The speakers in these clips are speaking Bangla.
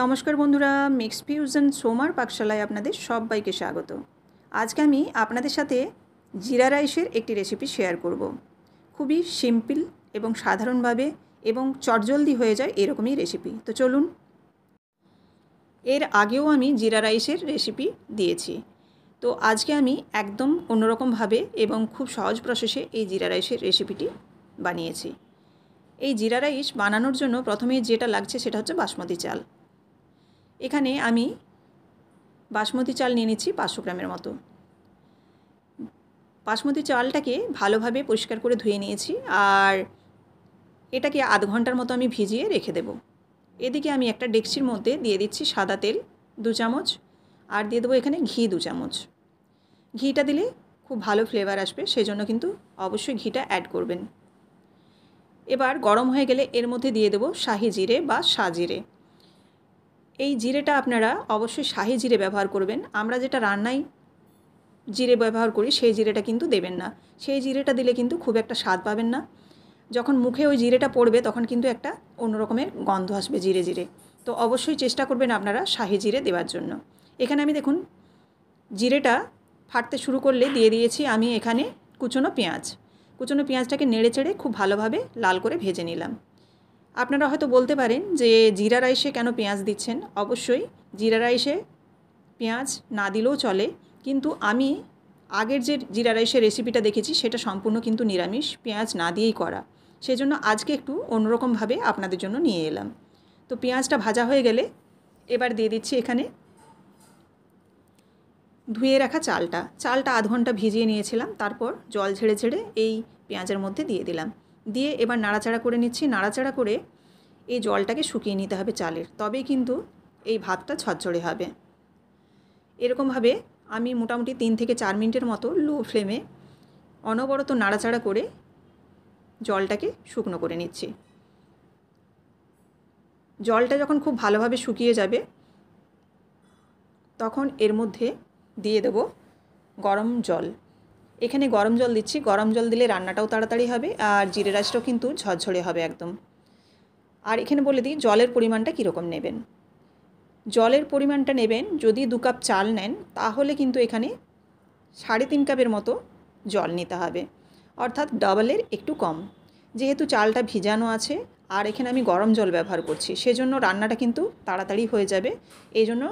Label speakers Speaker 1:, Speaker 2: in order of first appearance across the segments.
Speaker 1: নমস্কার বন্ধুরা মিক্স ফিউশন সোমার পাকশালায় আপনাদের সবাইকে স্বাগত আজকে আমি আপনাদের সাথে জিরা রাইসের একটি রেসিপি শেয়ার করব। খুবই সিম্পল এবং সাধারণভাবে এবং চটজলদি হয়ে যায় এরকমই রেসিপি তো চলুন এর আগেও আমি জিরা রাইসের রেসিপি দিয়েছি তো আজকে আমি একদম অন্যরকমভাবে এবং খুব সহজ প্রসেসে এই জিরা রাইসের রেসিপিটি বানিয়েছি এই জিরা রাইস বানানোর জন্য প্রথমে যেটা লাগছে সেটা হচ্ছে বাসমতি চাল এখানে আমি বাসমতি চাল নিয়ে নিচ্ছি পাঁচশো গ্রামের মতো বাসমতি চালটাকে ভালোভাবে পরিষ্কার করে ধুয়ে নিয়েছি আর এটাকে আধ ঘন্টার মতো আমি ভিজিয়ে রেখে দেব এদিকে আমি একটা ডেকচির মধ্যে দিয়ে দিচ্ছি সাদা তেল দু চামচ আর দিয়ে দেবো এখানে ঘি দু চামচ ঘিটা দিলে খুব ভালো ফ্লেভার আসবে সেই জন্য কিন্তু অবশ্যই ঘিটা অ্যাড করবেন এবার গরম হয়ে গেলে এর মধ্যে দিয়ে দেবো শাহি জিরে বা সাজিরে এই জিরেটা আপনারা অবশ্যই শাহি জিরে ব্যবহার করবেন আমরা যেটা রান্নায় জিরে ব্যবহার করি সেই জিরেটা কিন্তু দেবেন না সেই জিরেটা দিলে কিন্তু খুব একটা স্বাদ পাবেন না যখন মুখে ওই জিরেটা পড়বে তখন কিন্তু একটা অন্যরকমের গন্ধ আসবে জিরে জিরে তো অবশ্যই চেষ্টা করবেন আপনারা শাহি জিরে দেওয়ার জন্য এখানে আমি দেখুন জিরেটা ফাটতে শুরু করলে দিয়ে দিয়েছি আমি এখানে কুচনো পেঁয়াজ কুচনো পেঁয়াজটাকে নেড়ে চেড়ে খুব ভালোভাবে লাল করে ভেজে নিলাম আপনারা হয়তো বলতে পারেন যে জিরা রাইসে কেন পেঁয়াজ দিচ্ছেন অবশ্যই জিরা রাইসে পেঁয়াজ না দিলেও চলে কিন্তু আমি আগের যে জিরা রাইসের রেসিপিটা দেখেছি সেটা সম্পূর্ণ কিন্তু নিরামিষ পেঁয়াজ না দিয়েই করা সেজন্য আজকে একটু অন্যরকমভাবে আপনাদের জন্য নিয়ে এলাম তো পেঁয়াজটা ভাজা হয়ে গেলে এবার দিয়ে দিচ্ছি এখানে ধুয়ে রাখা চালটা চালটা আধ ঘন্টা ভিজিয়ে নিয়েছিলাম তারপর জল ঝেড়ে ঝেড়ে এই পেঁয়াজের মধ্যে দিয়ে দিলাম দিয়ে এবার নাড়াচাড়া করে নিচ্ছি নাড়াচাড়া করে এই জলটাকে শুকিয়ে নিতে হবে চালের তবেই কিন্তু এই ভাতটা ছড়ছড়ে হবে এরকমভাবে আমি মোটামুটি তিন থেকে চার মিনিটের মতো লো ফ্লেমে অনবরত নাড়াচাড়া করে জলটাকে শুকনো করে নিচ্ছি জলটা যখন খুব ভালোভাবে শুকিয়ে যাবে তখন এর মধ্যে দিয়ে দেব গরম জল এখানে গরম জল দিচ্ছি গরম জল দিলে রান্নাটাও তাড়াতাড়ি হবে আর জিরে রাইসটাও কিন্তু ঝরঝরে হবে একদম আর এখানে বলে দিই জলের পরিমাণটা কীরকম নেবেন জলের পরিমাণটা নেবেন যদি দু কাপ চাল নেন তাহলে কিন্তু এখানে সাড়ে তিন কাপের মতো জল নিতে হবে অর্থাৎ ডাবলের একটু কম যেহেতু চালটা ভিজানো আছে আর এখানে আমি গরম জল ব্যবহার করছি সেজন্য রান্নাটা কিন্তু তাড়াতাড়ি হয়ে যাবে এই জন্য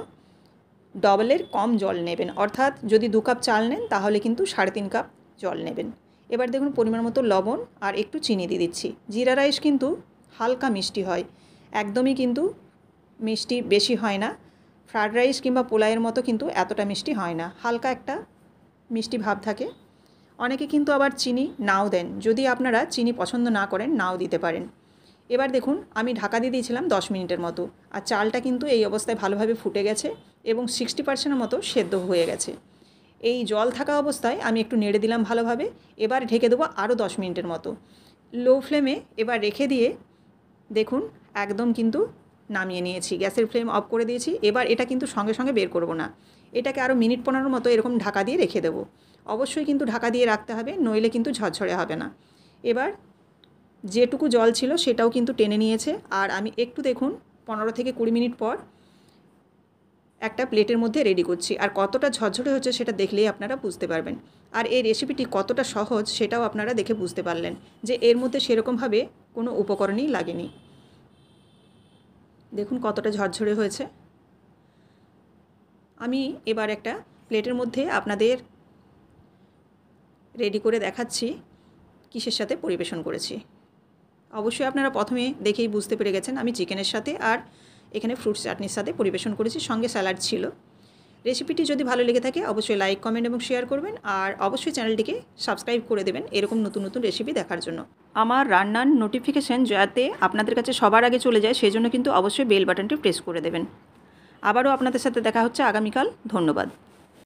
Speaker 1: ডবলের কম জল নেবেন অর্থাৎ যদি দু কাপ চাল নেন তাহলে কিন্তু সাড়ে তিন কাপ জল নেবেন এবার দেখুন পরিমাণ মতো লবণ আর একটু চিনি দিয়ে দিচ্ছি জিরা রাইস কিন্তু হালকা মিষ্টি হয় একদমই কিন্তু মিষ্টি বেশি হয় না ফ্রায়েড রাইস কিংবা পোলাইয়ের মতো কিন্তু এতটা মিষ্টি হয় না হালকা একটা মিষ্টি ভাব থাকে অনেকে কিন্তু আবার চিনি নাও দেন যদি আপনারা চিনি পছন্দ না করেন নাও দিতে পারেন এবার দেখুন আমি ঢাকা দিয়ে দিয়েছিলাম দশ মিনিটের মতো আর চালটা কিন্তু এই অবস্থায় ভালোভাবে ফুটে গেছে এবং সিক্সটি পার্সেন্টের মতো সেদ্ধ হয়ে গেছে এই জল থাকা অবস্থায় আমি একটু নেড়ে দিলাম ভালোভাবে এবার ঢেকে দেবো আরও দশ মিনিটের মতো লো ফ্লেমে এবার রেখে দিয়ে দেখুন একদম কিন্তু নামিয়ে নিয়েছি গ্যাসের ফ্লেম অফ করে দিয়েছি এবার এটা কিন্তু সঙ্গে সঙ্গে বের করব না এটাকে আরও মিনিট পনেরোর মতো এরকম ঢাকা দিয়ে রেখে দেবো অবশ্যই কিন্তু ঢাকা দিয়ে রাখতে হবে নইলে কিন্তু ঝরঝরে হবে না এবার যেটুকু জল ছিল সেটাও কিন্তু টেনে নিয়েছে আর আমি একটু দেখুন পনেরো থেকে কুড়ি মিনিট পর একটা প্লেটের মধ্যে রেডি করছি আর কতটা ঝরঝরে হচ্ছে সেটা দেখলেই আপনারা বুঝতে পারবেন আর এই রেসিপিটি কতটা সহজ সেটাও আপনারা দেখে বুঝতে পারলেন যে এর মধ্যে সেরকমভাবে কোনো উপকরণই লাগেনি দেখুন কতটা ঝরঝরে হয়েছে আমি এবার একটা প্লেটের মধ্যে আপনাদের রেডি করে দেখাচ্ছি কিসের সাথে পরিবেশন করেছি অবশ্যই আপনারা প্রথমে দেখেই বুঝতে পেরে গেছেন আমি চিকেনের সাথে আর এখানে ফ্রুট চাটনির সাথে পরিবেশন করেছি সঙ্গে স্যালাড ছিল রেসিপিটি যদি ভালো লেগে থাকে অবশ্যই লাইক কমেন্ট এবং শেয়ার করবেন আর অবশ্যই চ্যানেলটিকে সাবস্ক্রাইব করে দেবেন এরকম নতুন নতুন রেসিপি দেখার জন্য আমার রান্নার নোটিফিকেশান যাতে আপনাদের কাছে সবার আগে চলে যায় সেই জন্য কিন্তু অবশ্যই বেল বাটনটি প্রেস করে দেবেন আবারও আপনাদের সাথে দেখা হচ্ছে আগামীকাল ধন্যবাদ